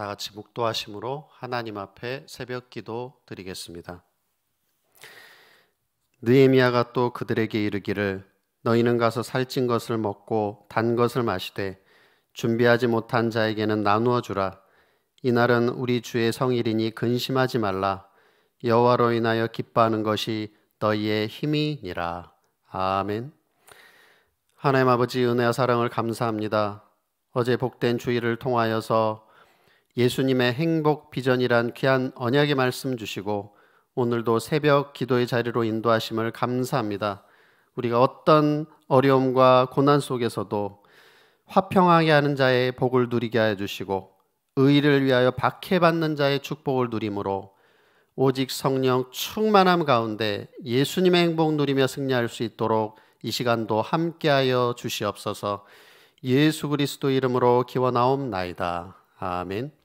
다 같이 묵도하심으로 하나님 앞에 새벽 기도 드리겠습니다. 느헤미야가 또 그들에게 이르기를 너희는 가서 살찐 것을 먹고 단 것을 마시되 준비하지 못한 자에게는 나누어 주라 이날은 우리 주의 성일이니 근심하지 말라 여호와로 인하여 기뻐하는 것이 너희의 힘이니라 아멘 하나님 아버지 은혜와 사랑을 감사합니다 어제 복된 주일을 통하여서 예수님의 행복 비전이란 귀한 언약의 말씀 주시고 오늘도 새벽 기도의 자리로 인도하심을 감사합니다. 우리가 어떤 어려움과 고난 속에서도 화평하게 하는 자의 복을 누리게 하여 주시고 의를 위하여 박해받는 자의 축복을 누림으로 오직 성령 충만함 가운데 예수님의 행복 누리며 승리할 수 있도록 이 시간도 함께하여 주시옵소서. 예수 그리스도 이름으로 기원하옵나이다. 아멘.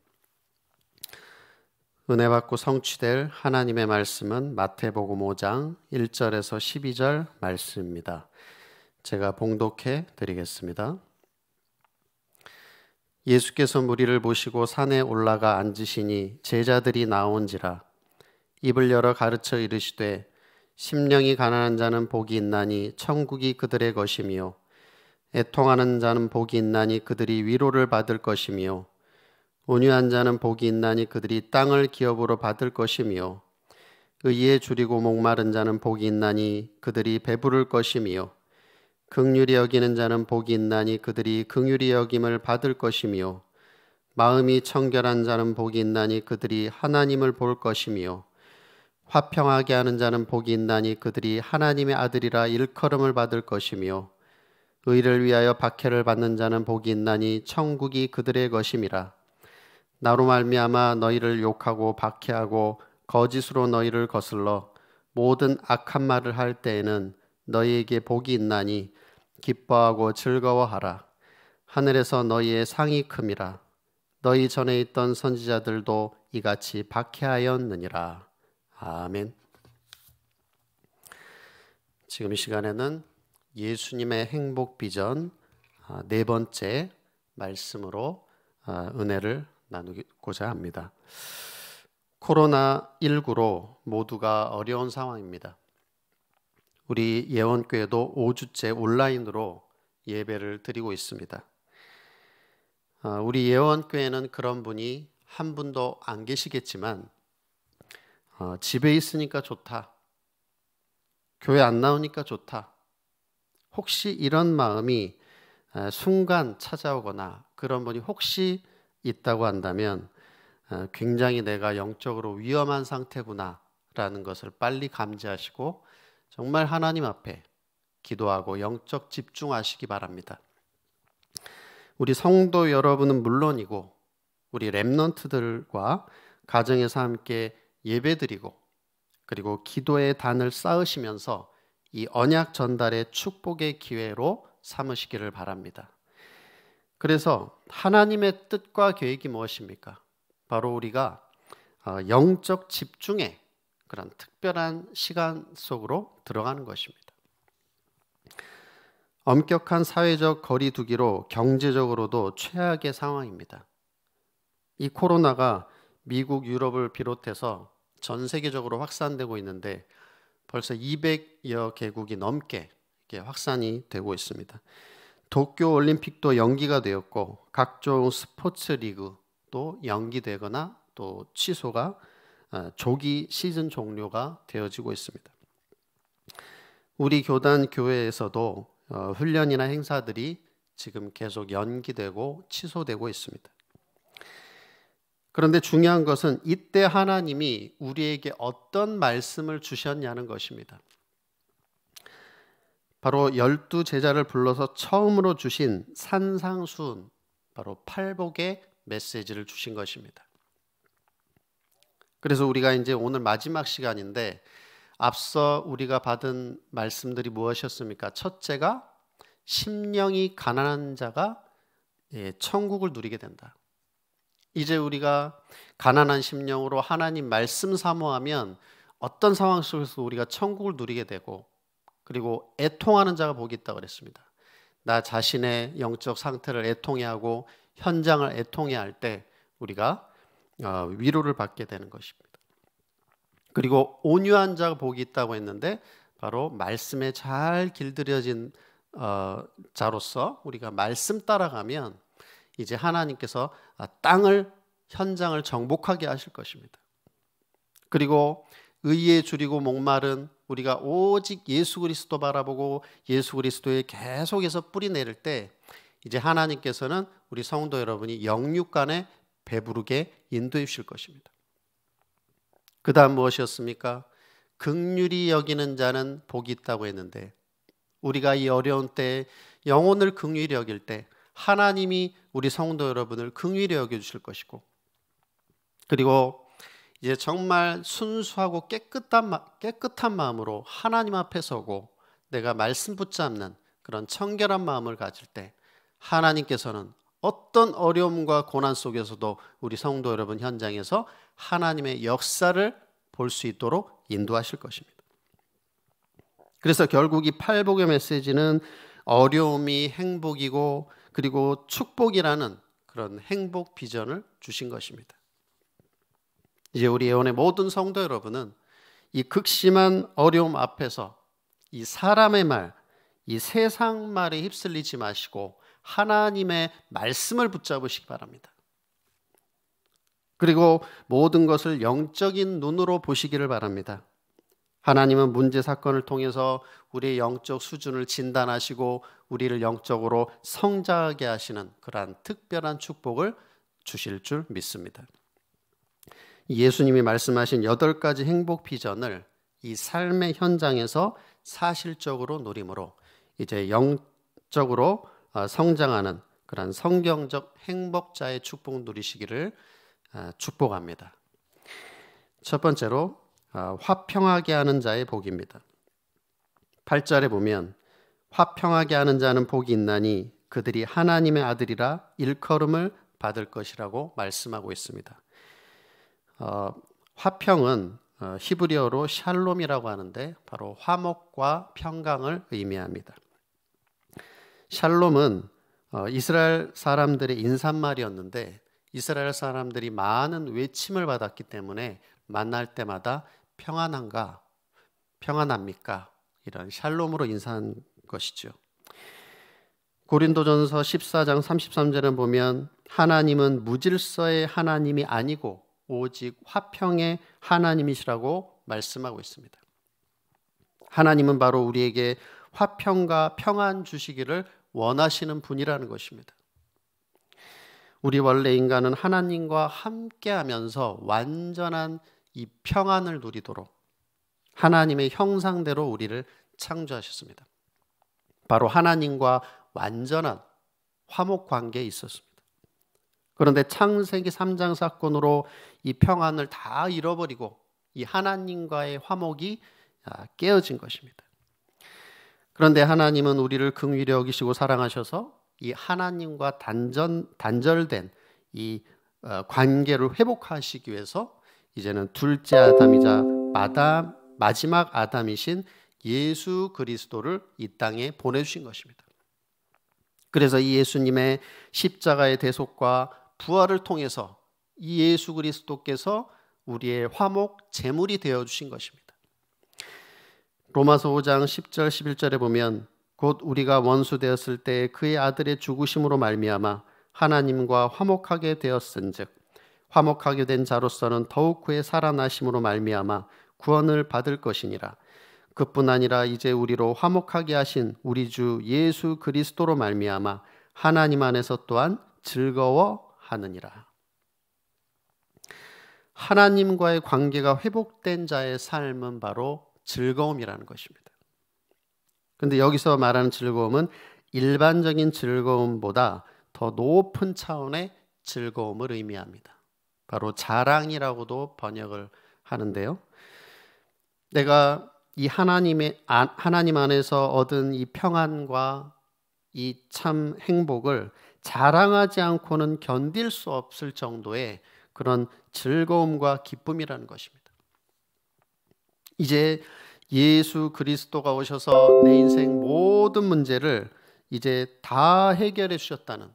은혜 받고 성취될 하나님의 말씀은 마태복음 5장 1절에서 12절 말씀입니다. 제가 봉독해 드리겠습니다. 예수께서 무리를 보시고 산에 올라가 앉으시니 제자들이 나온지라 입을 열어 가르쳐 이르시되 심령이 가난한 자는 복이 있나니 천국이 그들의 것이며 애통하는 자는 복이 있나니 그들이 위로를 받을 것이며 온유한 자는 복이 있나니 그들이 땅을 기업으로 받을 것이며 의에 줄이고 목마른 자는 복이 있나니 그들이 배부를 것이며 극률이 여기는 자는 복이 있나니 그들이 극률이 여김을 받을 것이며 마음이 청결한 자는 복이 있나니 그들이 하나님을 볼 것이며 화평하게 하는 자는 복이 있나니 그들이 하나님의 아들이라 일컬음을 받을 것이며 의를 위하여 박해를 받는 자는 복이 있나니 천국이 그들의 것임이라 나로 말미암아 너희를 욕하고 박해하고 거짓으로 너희를 거슬러 모든 악한 말을 할 때에는 너희에게 복이 있나니 기뻐하고 즐거워하라 하늘에서 너희의 상이 큼이라 너희 전에 있던 선지자들도 이같이 박해하였느니라 아멘 지금 이 시간에는 예수님의 행복 비전 아, 네 번째 말씀으로 아, 은혜를 나누고자 합니다. 코로나19로 모두가 어려운 상황입니다. 우리 예원교회도 5주째 온라인으로 예배를 드리고 있습니다. 아, 우리 예원교회는 그런 분이 한 분도 안 계시겠지만 어, 집에 있으니까 좋다. 교회 안 나오니까 좋다. 혹시 이런 마음이 순간 찾아오거나 그런 분이 혹시 있다고 한다면 어, 굉장히 내가 영적으로 위험한 상태구나라는 것을 빨리 감지하시고 정말 하나님 앞에 기도하고 영적 집중하시기 바랍니다. 우리 성도 여러분은 물론이고 우리 랩넌트들과 가정에서 함께 예배드리고 그리고 기도의 단을 쌓으시면서 이 언약 전달의 축복의 기회로 삼으시기를 바랍니다. 그래서 하나님의 뜻과 계획이 무엇입니까? 바로 우리가 어, 영적 집중의 그런 특별한 시간 속으로 들어가는 것입니다. 엄격한 사회적 거리두기로 경제적으로도 최악의 상황입니다. 이 코로나가 미국, 유럽을 비롯해서 전 세계적으로 확산되고 있는데 벌써 200여 개국이 넘게 확산이 되고 있습니다. 도쿄 올림픽도 연기가 되었고 각종 스포츠 리그도 연기되거나 또 취소가 어, 조기 시즌 종료가 되어지고 있습니다. 우리 교단 교회에서도 어, 훈련이나 행사들이 지금 계속 연기되고 취소되고 있습니다. 그런데 중요한 것은 이때 하나님이 우리에게 어떤 말씀을 주셨냐는 것입니다. 바로 열두 제자를 불러서 처음으로 주신 산상수훈, 바로 팔복의 메시지를 주신 것입니다. 그래서 우리가 이제 오늘 마지막 시간인데 앞서 우리가 받은 말씀들이 무엇이었습니까? 첫째가 심령이 가난한 자가 예, 천국을 누리게 된다. 이제 우리가 가난한 심령으로 하나님 말씀 사모하면 어떤 상황 속에서 우리가 천국을 누리게 되고 그리고 애통하는 자가 복이 있다 고 그랬습니다. 나 자신의 영적 상태를 애통해하고 현장을 애통해할 때 우리가 어, 위로를 받게 되는 것입니다. 그리고 온유한 자가 복이 있다고 했는데 바로 말씀에 잘 길들여진 어, 자로서 우리가 말씀 따라가면 이제 하나님께서 아, 땅을 현장을 정복하게 하실 것입니다. 그리고 의에 줄이고 목마른 우리가 오직 예수 그리스도 바라보고 예수 그리스도에 계속해서 뿌리 내릴 때 이제 하나님께서는 우리 성도 여러분이 영육간에 배부르게 인도해 주실 것입니다. 그 다음 무엇이었습니까? 극률이 여기는 자는 복이 있다고 했는데 우리가 이 어려운 때 영혼을 극률이 여길 때 하나님이 우리 성도 여러분을 극률이 여겨 주실 것이고 그리고 이제 정말 순수하고 깨끗한, 깨끗한 마음으로 하나님 앞에 서고 내가 말씀 붙잡는 그런 청결한 마음을 가질 때 하나님께서는 어떤 어려움과 고난 속에서도 우리 성도 여러분 현장에서 하나님의 역사를 볼 수 있도록 인도하실 것입니다. 그래서 결국 이 팔복의 메시지는 어려움이 행복이고 그리고 축복이라는 그런 행복 비전을 주신 것입니다. 이제 우리 예원의 모든 성도 여러분은 이 극심한 어려움 앞에서 이 사람의 말, 이 세상 말에 휩쓸리지 마시고 하나님의 말씀을 붙잡으시기 바랍니다. 그리고 모든 것을 영적인 눈으로 보시기를 바랍니다. 하나님은 문제 사건을 통해서 우리의 영적 수준을 진단하시고 우리를 영적으로 성장하게 하시는 그러한 특별한 축복을 주실 줄 믿습니다. 예수님이 말씀하신 여덟 가지 행복 비전을 이 삶의 현장에서 사실적으로 누림으로 이제 영적으로 어, 성장하는 그런 성경적 행복자의 축복 누리시기를 어, 축복합니다. 첫 번째로 어, 화평하게 하는 자의 복입니다. 8절에 보면 화평하게 하는 자는 복이 있나니 그들이 하나님의 아들이라 일컬음을 받을 것이라고 말씀하고 있습니다. 어, 화평은 어, 히브리어로 샬롬이라고 하는데 바로 화목과 평강을 의미합니다. 샬롬은 어, 이스라엘 사람들의 인사말이었는데 이스라엘 사람들이 많은 외침을 받았기 때문에 만날 때마다 평안한가 평안합니까 이런 샬롬으로 인사한 것이죠. 고린도전서 14장 33절을 보면 하나님은 무질서의 하나님이 아니고 오직 화평의 하나님이시라고 말씀하고 있습니다. 하나님은 바로 우리에게 화평과 평안 주시기를 원하시는 분이라는 것입니다. 우리 원래 인간은 하나님과 함께 하면서 완전한 이 평안을 누리도록 하나님의 형상대로 우리를 창조하셨습니다. 바로 하나님과 완전한 화목 관계에 있었습니다. 그런데 창세기 3장 사건으로 이 평안을 다 잃어버리고 이 하나님과의 화목이 아, 깨어진 것입니다. 그런데 하나님은 우리를 긍휼히 여기시고 사랑하셔서 이 하나님과 단전 단절된 이 어, 관계를 회복하시기 위해서 이제는 둘째 아담이자 마담, 마지막 아담이신 예수 그리스도를 이 땅에 보내주신 것입니다. 그래서 이 예수님의 십자가의 대속과 부활을 통해서 이 예수 그리스도께서 우리의 화목 제물이 되어 주신 것입니다. 로마서 5장 10절 11절에 보면 곧 우리가 원수 되었을 때 그의 아들의 죽으심으로 말미암아 하나님과 화목하게 되었은즉 화목하게 된 자로서는 더욱 그의 살아나심으로 말미암아 구원을 받을 것이니라. 그뿐 아니라 이제 우리로 화목하게 하신 우리 주 예수 그리스도로 말미암아 하나님 안에서 또한 즐거워 하느니라. 하나님과의 관계가 회복된 자의 삶은 바로 즐거움이라는 것입니다. 그런데 여기서 말하는 즐거움은 일반적인 즐거움보다 더 높은 차원의 즐거움을 의미합니다. 바로 자랑이라고도 번역을 하는데요. 내가 이 하나님의 아, 하나님 안에서 얻은 이 평안과 이 참 행복을 자랑하지 않고는 견딜 수 없을 정도의 그런 즐거움과 기쁨이라는 것입니다. 이제 예수 그리스도가 오셔서 내 인생 모든 문제를 이제 다 해결해 주셨다는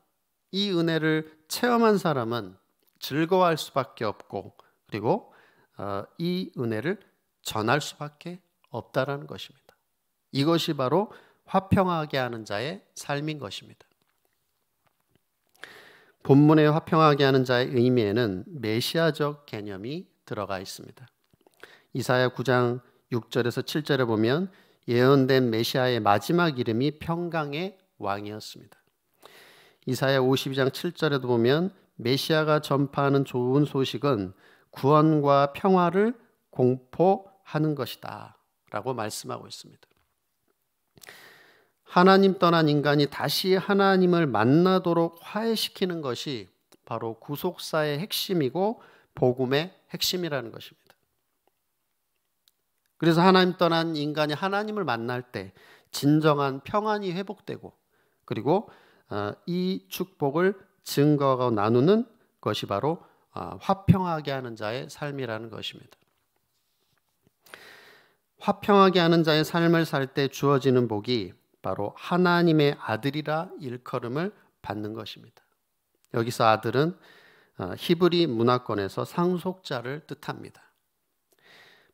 이 은혜를 체험한 사람은 즐거워할 수밖에 없고 그리고 어, 이 은혜를 전할 수밖에 없다라는 것입니다. 이것이 바로 화평하게 하는 자의 삶인 것입니다. 본문에 화평하게 하는 자의 의미에는 메시아적 개념이 들어가 있습니다. 이사야 9장 6절에서 7절에 보면 예언된 메시아의 마지막 이름이 평강의 왕이었습니다. 이사야 52장 7절에도 보면 메시아가 전파하는 좋은 소식은 구원과 평화를 공포하는 것이다 라고 말씀하고 있습니다. 하나님 떠난 인간이 다시 하나님을 만나도록 화해시키는 것이 바로 구속사의 핵심이고 복음의 핵심이라는 것입니다. 그래서 하나님 떠난 인간이 하나님을 만날 때 진정한 평안이 회복되고 그리고 어, 이 축복을 증거하고 나누는 것이 바로 어, 화평하게 하는 자의 삶이라는 것입니다. 화평하게 하는 자의 삶을 살 때 주어지는 복이 바로 하나님의 아들이라 일컬음을 받는 것입니다. 여기서 아들은 어, 히브리 문화권에서 상속자를 뜻합니다.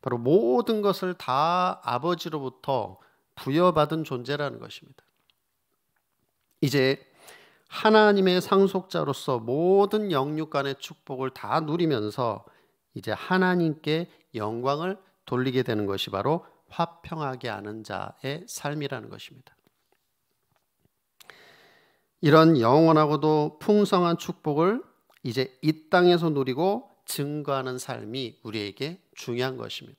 바로 모든 것을 다 아버지로부터 부여받은 존재라는 것입니다. 이제 하나님의 상속자로서 모든 영육 간의 축복을 다 누리면서 이제 하나님께 영광을 돌리게 되는 것이 바로 화평하게 아는 자의 삶이라는 것입니다. 이런 영원하고도 풍성한 축복을 이제 이 땅에서 누리고 증거하는 삶이 우리에게 중요한 것입니다.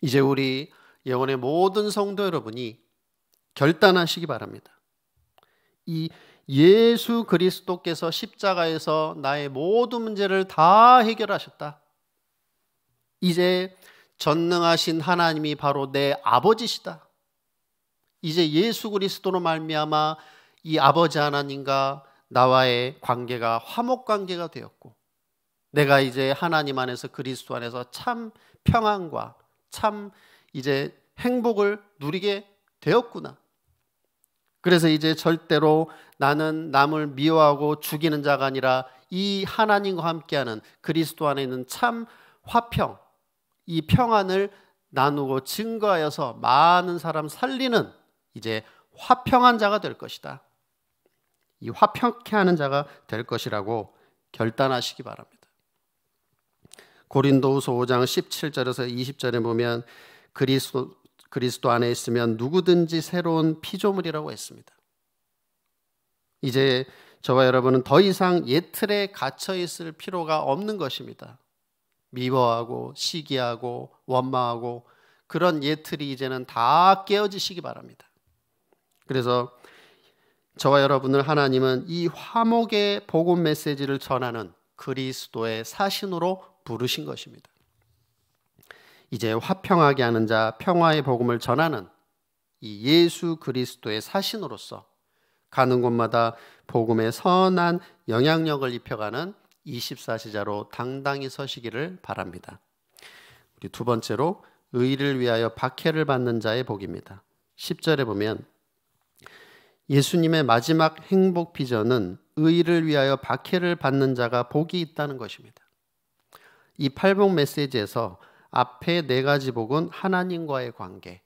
이제 우리 예원의 모든 성도 여러분이 결단하시기 바랍니다. 이 예수 그리스도께서 십자가에서 나의 모든 문제를 다 해결하셨다. 이제 전능하신 하나님이 바로 내 아버지시다. 이제 예수 그리스도로 말미암아 이 아버지 하나님과 나와의 관계가 화목 관계가 되었고 내가 이제 하나님 안에서 그리스도 안에서 참 평안과 참 이제 행복을 누리게 되었구나. 그래서 이제 절대로 나는 남을 미워하고 죽이는 자가 아니라 이 하나님과 함께하는 그리스도 안에 있는 참 화평, 이 평안을 나누고 증거하여서 많은 사람 살리는 이제 화평한 자가 될 것이다. 이 화평케 하는 자가 될 것이라고 결단하시기 바랍니다. 고린도후서 5장 17절에서 20절에 보면 그리스도 그리스도 안에 있으면 누구든지 새로운 피조물이라고 했습니다. 이제 저와 여러분은 더 이상 옛 틀에 갇혀 있을 필요가 없는 것입니다. 미워하고 시기하고 원망하고 그런 옛 틀이 이제는 다 깨어지시기 바랍니다. 그래서 저와 여러분을 하나님은 이 화목의 복음 메시지를 전하는 그리스도의 사신으로 부르신 것입니다. 이제 화평하게 하는 자, 평화의 복음을 전하는 이 예수 그리스도의 사신으로서 가는 곳마다 복음의 선한 영향력을 입혀가는 24시자로 당당히 서시기를 바랍니다. 우리 두 번째로 의를 위하여 박해를 받는 자의 복입니다. 10절에 보면 예수님의 마지막 행복 비전은 의를 위하여 박해를 받는 자가 복이 있다는 것입니다. 이 팔복 메시지에서 앞에 네 가지 복은 하나님과의 관계,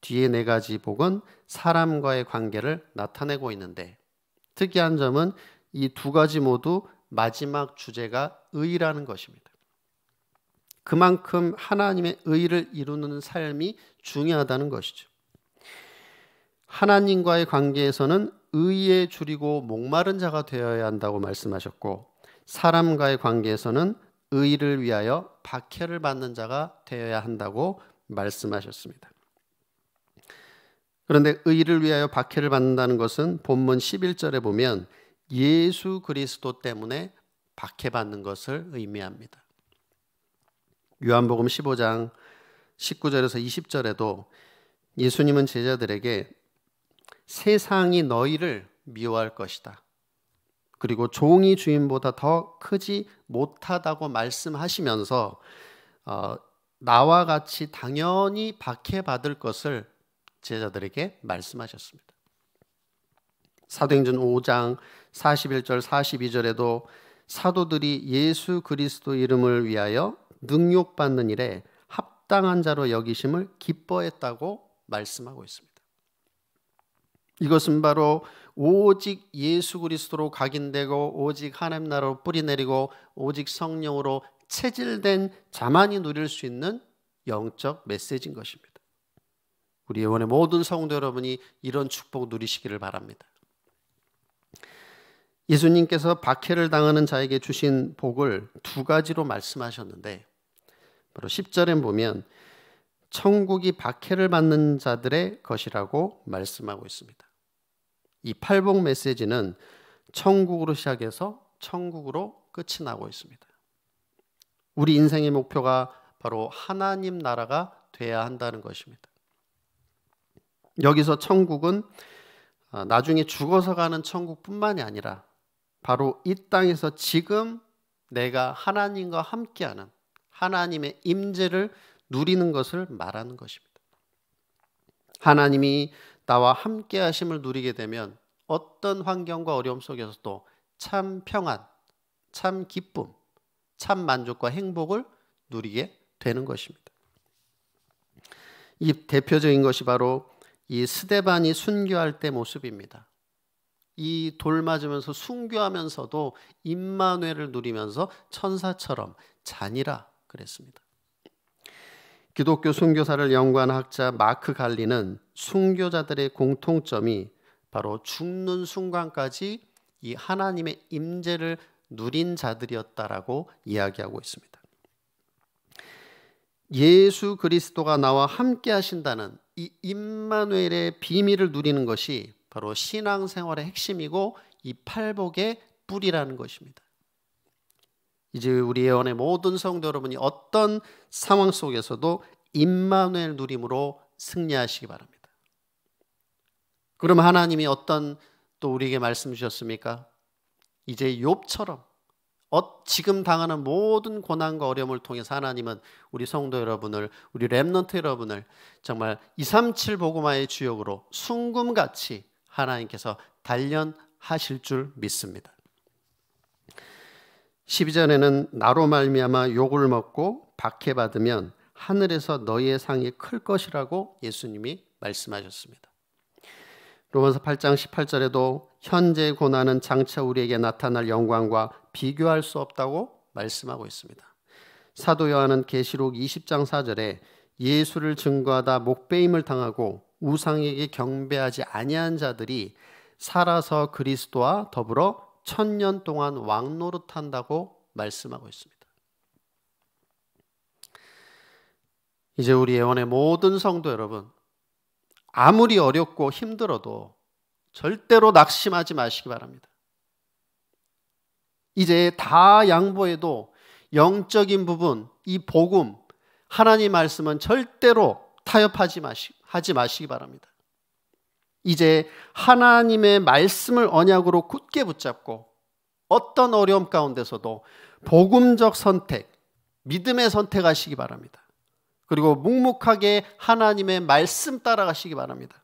뒤에 네 가지 복은 사람과의 관계를 나타내고 있는데 특이한 점은 이 두 가지 모두 마지막 주제가 의라는 것입니다. 그만큼 하나님의 의를 이루는 삶이 중요하다는 것이죠. 하나님과의 관계에서는 의에 줄이고 목마른 자가 되어야 한다고 말씀하셨고 사람과의 관계에서는 의를 위하여 박해를 받는 자가 되어야 한다고 말씀하셨습니다. 그런데 의를 위하여 박해를 받는다는 것은 본문 11절에 보면 예수 그리스도 때문에 박해받는 것을 의미합니다. 요한복음 15장 19절에서 20절에도 예수님은 제자들에게 세상이 너희를 미워할 것이다. 그리고 종이 주인보다 더 크지 못하다고 말씀하시면서 어, 나와 같이 당연히 박해받을 것을 제자들에게 말씀하셨습니다. 사도행전 5장 41절 42절에도 사도들이 예수 그리스도 이름을 위하여 능욕받는 일에 합당한 자로 여기심을 기뻐했다고 말씀하고 있습니다. 이것은 바로 오직 예수 그리스도로 각인되고 오직 하나님 나라로 뿌리내리고 오직 성령으로 체질된 자만이 누릴 수 있는 영적 메시지인 것입니다. 우리 예원의 모든 성도 여러분이 이런 축복 누리시기를 바랍니다. 예수님께서 박해를 당하는 자에게 주신 복을 두 가지로 말씀하셨는데 바로 10절에 보면 천국이 박해를 받는 자들의 것이라고 말씀하고 있습니다. 이 팔복 메시지는 천국으로 시작해서 천국으로 끝이 나고 있습니다. 우리 인생의 목표가 바로 하나님 나라가 돼야 한다는 것입니다. 여기서 천국은 어, 나중에 죽어서 가는 천국뿐만이 아니라 바로 이 땅에서 지금 내가 하나님과 함께하는 하나님의 임재를 누리는 것을 말하는 것입니다. 하나님이 나와 함께 하심을 누리게 되면 어떤 환경과 어려움 속에서도 참 평안, 참 기쁨, 참 만족과 행복을 누리게 되는 것입니다. 이 대표적인 것이 바로 이 스데반이 순교할 때 모습입니다. 이 돌 맞으면서 순교하면서도 임마누엘 누리면서 천사처럼 잔이라 그랬습니다. 기독교 순교사를 연구한 학자 마크 갈리는 순교자들의 공통점이 바로 죽는 순간까지 이 하나님의 임재를 누린 자들이었다라고 이야기하고 있습니다. 예수 그리스도가 나와 함께 하신다는 이 임마누엘의 비밀을 누리는 것이 바로 신앙생활의 핵심이고 이 팔복의 뿌리라는 것입니다. 이제 우리 예언의 모든 성도 여러분이 어떤 상황 속에서도 임마누엘 누림으로 승리하시기 바랍니다. 그럼 하나님이 어떤 또 우리에게 말씀 주셨습니까? 이제 욥처럼 어, 지금 당하는 모든 고난과 어려움을 통해서 하나님은 우리 성도 여러분을 우리 렘넌트 여러분을 정말 237 보고마의 주역으로 순금같이 하나님께서 단련하실 줄 믿습니다. 12절에는 나로 말미암아 욕을 먹고 박해받으면 하늘에서 너희의 상이 클 것이라고 예수님이 말씀하셨습니다. 로마서 8장 18절에도 현재의 고난은 장차 우리에게 나타날 영광과 비교할 수 없다고 말씀하고 있습니다. 사도 요한은 계시록 20장 4절에 예수를 증거하다 목베임을 당하고 우상에게 경배하지 아니한 자들이 살아서 그리스도와 더불어 천년 동안 왕노릇한다고 말씀하고 있습니다. 이제 우리 예원의 모든 성도 여러분, 아무리 어렵고 힘들어도 절대로 낙심하지 마시기 바랍니다. 이제 다 양보해도 영적인 부분, 이 복음, 하나님 말씀은 절대로 타협하지 마시, 하지 마시기 바랍니다. 이제 하나님의 말씀을 언약으로 굳게 붙잡고 어떤 어려움 가운데서도 복음적 선택, 믿음의 선택하시기 바랍니다. 그리고 묵묵하게 하나님의 말씀 따라가시기 바랍니다.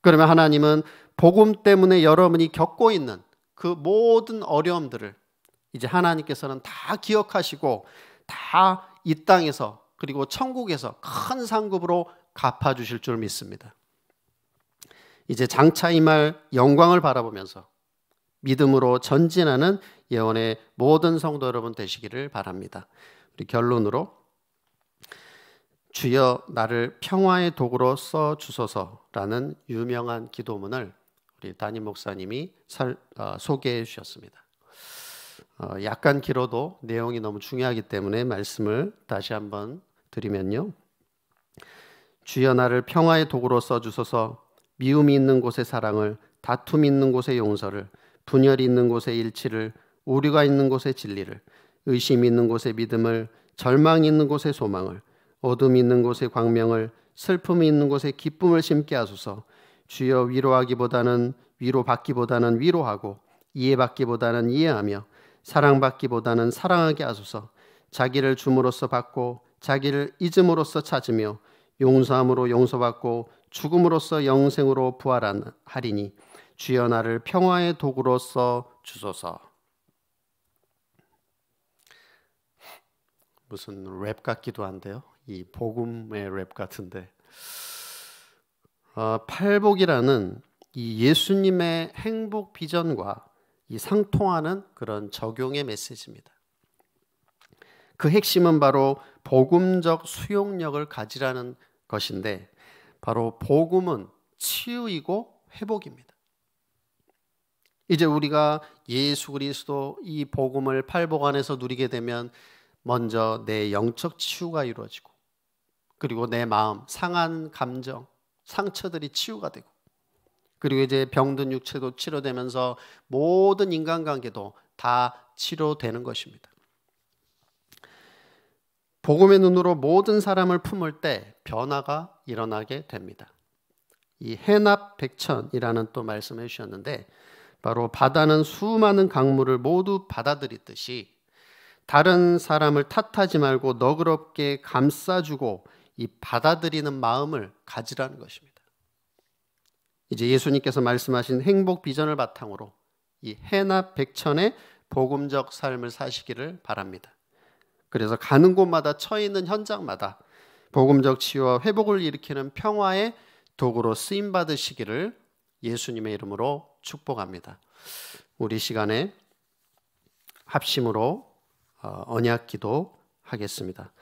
그러면 하나님은 복음 때문에 여러분이 겪고 있는 그 모든 어려움들을 이제 하나님께서는 다 기억하시고 다 이 땅에서 그리고 천국에서 큰 상급으로 갚아주실 줄 믿습니다. 이제 장차 임할 영광을 바라보면서 믿음으로 전진하는 예언의 모든 성도 여러분 되시기를 바랍니다. 우리 결론으로 주여 나를 평화의 도구로 써 주소서라는 유명한 기도문을 우리 담임 목사님이 살, 어, 소개해 주셨습니다. 어, 약간 길어도 내용이 너무 중요하기 때문에 말씀을 다시 한번 드리면요. 주여 나를 평화의 도구로 써 주소서 미움이 있는 곳에 사랑을, 다툼이 있는 곳에 용서를, 분열이 있는 곳에 일치를, 오류가 있는 곳에 진리를, 의심이 있는 곳에 믿음을, 절망이 있는 곳에 소망을, 어둠이 있는 곳에 광명을, 슬픔이 있는 곳에 기쁨을 심게 하소서. 주여 위로하기보다는 위로받기보다는 위로하고 이해받기보다는 이해하며 사랑받기보다는 사랑하게 하소서. 자기를 줌으로써 받고 자기를 잊음으로써 찾으며 용서함으로 용서받고 죽음으로써 영생으로 부활하리니 주여 나를 평화의 도구로서 주소서. 무슨 랩 같기도 한데요. 이 복음의 랩 같은데. 어, 팔복이라는 이 예수님의 행복 비전과 이 상통하는 그런 적용의 메시지입니다. 그 핵심은 바로 복음적 수용력을 가지라는 것인데 바로 복음은 치유이고 회복입니다. 이제 우리가 예수 그리스도 이 복음을 팔복 안에서 누리게 되면 먼저 내 영적 치유가 이루어지고 그리고 내 마음 상한 감정 상처들이 치유가 되고 그리고 이제 병든 육체도 치료되면서 모든 인간관계도 다 치료되는 것입니다. 복음의 눈으로 모든 사람을 품을 때 변화가 일어나게 됩니다. 이 해납 백천이라는 또 말씀해 주셨는데 바로 바다는 수많은 강물을 모두 받아들이듯이 다른 사람을 탓하지 말고 너그럽게 감싸주고 이 받아들이는 마음을 가지라는 것입니다. 이제 예수님께서 말씀하신 행복 비전을 바탕으로 이 해나 백천의 복음적 삶을 사시기를 바랍니다. 그래서 가는 곳마다 처해 있는 현장마다 복음적 치유와 회복을 일으키는 평화의 도구로 쓰임 받으시기를 예수님의 이름으로 축복합니다. 우리 시간에 합심으로 어, 언약기도 하겠습니다.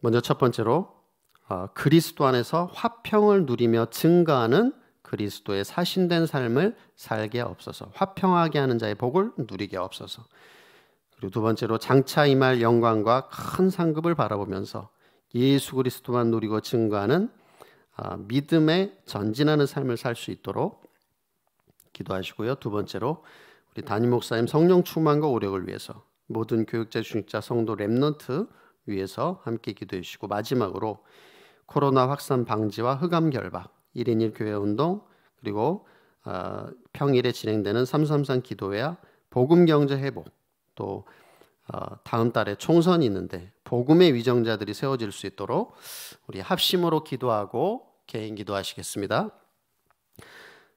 먼저 첫 번째로 어, 그리스도 안에서 화평을 누리며 증가하는 그리스도의 사신된 삶을 살게 없어서 화평하게 하는 자의 복을 누리게 없어서 그리고 두 번째로 장차 임할 영광과 큰 상급을 바라보면서 예수 그리스도만 누리고 증거하는 아, 믿음에 전진하는 삶을 살 수 있도록 기도하시고요. 두 번째로 우리 담임 목사님 성령 충만과 오력을 위해서 모든 교육자, 중직자, 성도 랩넌트 위해서 함께 기도해 주시고 마지막으로 코로나 확산 방지와 흑암 결박, 1인 1 교회 운동 그리고 아, 평일에 진행되는 333 기도회와 복음 경제 회복 또 어, 다음 달에 총선이 있는데 복음의 위정자들이 세워질 수 있도록 우리 합심으로 기도하고 개인 기도하시겠습니다.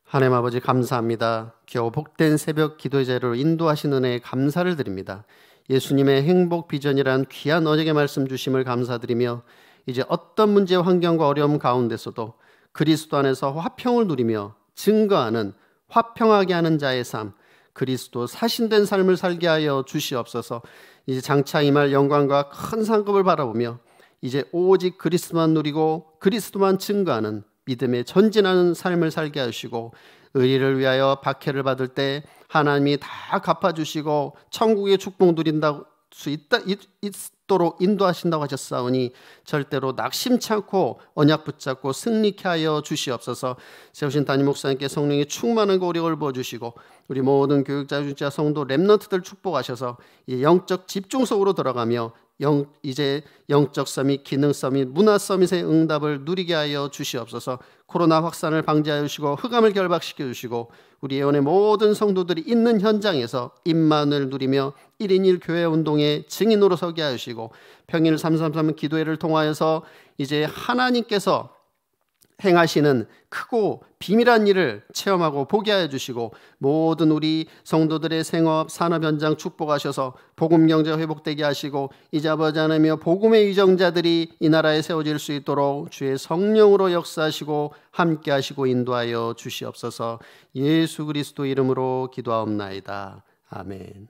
하나님 아버지 감사합니다. 겨우 복된 새벽 기도의 자리로 인도하신 은혜에 감사를 드립니다. 예수님의 행복 비전이란 귀한 언약의 말씀 주심을 감사드리며 이제 어떤 문제 환경과 어려움 가운데서도 그리스도 안에서 화평을 누리며 증거하는 화평하게 하는 자의 삶 그리스도 사신된 삶을 살게 하여 주시옵소서. 이제 장차 임할 영광과 큰 상급을 바라보며 이제 오직 그리스도만 누리고 그리스도만 증거하는 믿음에 전진하는 삶을 살게 하시고 의리를 위하여 박해를 받을 때 하나님이 다 갚아주시고 천국의 축복 누린다 수 있다 있, 있, 도로 인도하신다고 하셨사오니 절대로 낙심치 않고 언약 붙잡고 승리케 하여 주시옵소서. 세우신 담임 목사님께 성령의 충만한 고력을 부어 주시고 우리 모든 교육자 주자 성도 렘넌트들 축복하셔서 영적 집중 속으로 들어가며 영, 이제 영적 서이 기능 서이 문화 서이의 응답을 누리게 하여 주시옵소서. 코로나 확산을 방지하여 주시고 흑암을 결박시켜 주시고 우리 예원의 모든 성도들이 있는 현장에서 입만을 누리며 1인 1교회 운동의 증인으로 서게 하시고 평일 333 기도회를 통하여서 이제 하나님께서 행하시는 크고 비밀한 일을 체험하고 보게 하여 주시고 모든 우리 성도들의 생업 산업 현장 축복하셔서 복음 경제 회복되게 하시고 이자버지 않으며 복음의 위정자들이 이 나라에 세워질 수 있도록 주의 성령으로 역사하시고 함께 하시고 인도하여 주시옵소서 예수 그리스도 이름으로 기도하옵나이다 아멘.